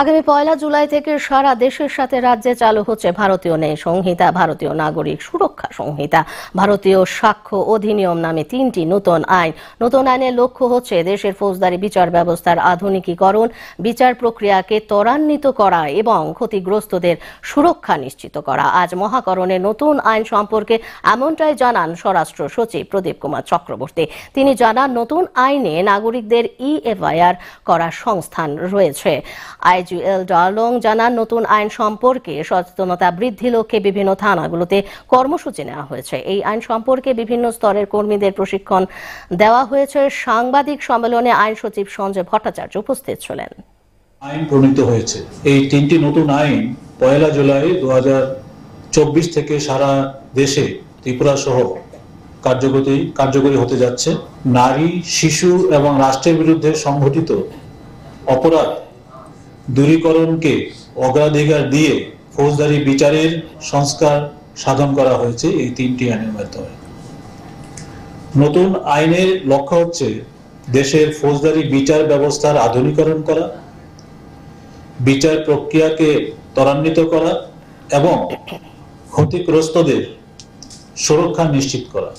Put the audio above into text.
আগামী পয়লা জুলাই থেকে সারা দেশের সাথে রাজ্যে চালু হচ্ছে ভারতীয় ন্যায় সংহিতা ভারতীয় নাগরিক সুরক্ষা সংহিতা ভারতীয় সাক্ষ্য অধিনিয়ম নামে তিনটি নতুন আইন নতুন আইনের লক্ষ্য হচ্ছে দেশের ফৌজদারি বিচার ব্যবস্থার আধুনিকীকরণ বিচার প্রক্রিয়াকে ত্বরান্বিত করা এবং ক্ষতিগ্রস্তদের সুরক্ষা নিশ্চিত করা আজ মহাকরণে নতুন আইন সম্পর্কে এমনটাই জানান স্বরাষ্ট্র সচিব প্রদীপ কুমার চক্রবর্তী তিনি জানান নতুন আইনে নাগরিকদের ই e এফআইআর করার সংস্থান রয়েছে আই আইজি এল ডালং জানান নতুন আইন সম্পর্কে সচেতনতা বৃদ্ধি লক্ষ্যে বিভিন্ন থানাগুলোতে কর্মসূচি নেওয়া হয়েছে এই আইন সম্পর্কে বিভিন্ন স্তরের কর্মীদের প্রশিক্ষণ দেওয়া হয়েছে সাংবাদিক সম্মেলনে আইন সচিব সঞ্জয় ভট্টাচার্য উপস্থিত ছিলেন আইন প্রণীত হয়েছে এই তিনটি নতুন আইন পয়লা জুলাই দু চব্বিশ থেকে সারা দেশে ত্রিপুরা সহ কার্যকরী কার্যকরী হতে যাচ্ছে নারী শিশু এবং রাষ্ট্রের বিরুদ্ধে সংঘটিত অপরাধ দূরীকরণকে অগ্রাধিকার দিয়ে ফৌজদারি বিচারের সংস্কার সাধন করা হয়েছে এই তিনটি আইনের মাধ্যমে নতুন আইনের লক্ষ্য হচ্ছে দেশের ফৌজদারি বিচার ব্যবস্থার আধুনিকরণ করা বিচার প্রক্রিয়াকে ত্বরান্বিত করা এবং ক্ষতিগ্রস্তদের সুরক্ষা নিশ্চিত করা